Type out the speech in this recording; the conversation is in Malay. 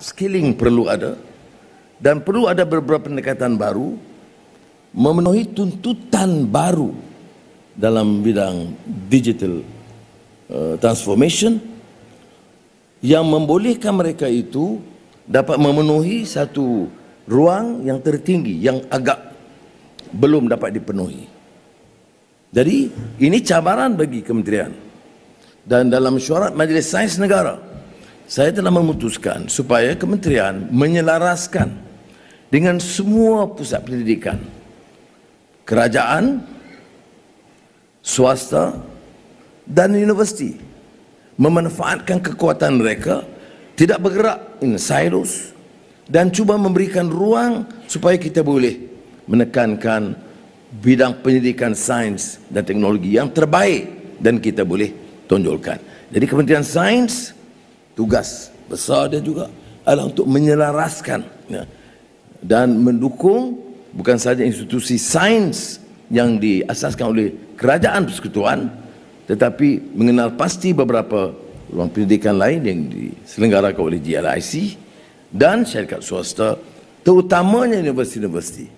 skilling perlu ada dan perlu ada beberapa pendekatan baru memenuhi tuntutan baru dalam bidang digital eh, transformation yang membolehkan mereka itu dapat memenuhi satu ruang yang tertinggi yang agak belum dapat dipenuhi. Jadi ini cabaran bagi kementerian dan dalam syarat Majlis Sains Negara 2019 saya telah memutuskan supaya kementerian menyelaraskan dengan semua pusat pendidikan kerajaan swasta dan universiti memanfaatkan kekuatan mereka tidak bergerak in silos dan cuba memberikan ruang supaya kita boleh menekankan bidang pendidikan sains dan teknologi yang terbaik dan kita boleh tonjolkan jadi kementerian sains tugas besar dia juga adalah untuk menyelaraskan ya, dan mendukung bukan sahaja institusi sains yang diasaskan oleh kerajaan persekutuan tetapi mengenal pasti beberapa ruang pendidikan lain yang diselenggarakan oleh GLIC dan syarikat swasta terutamanya universiti-universiti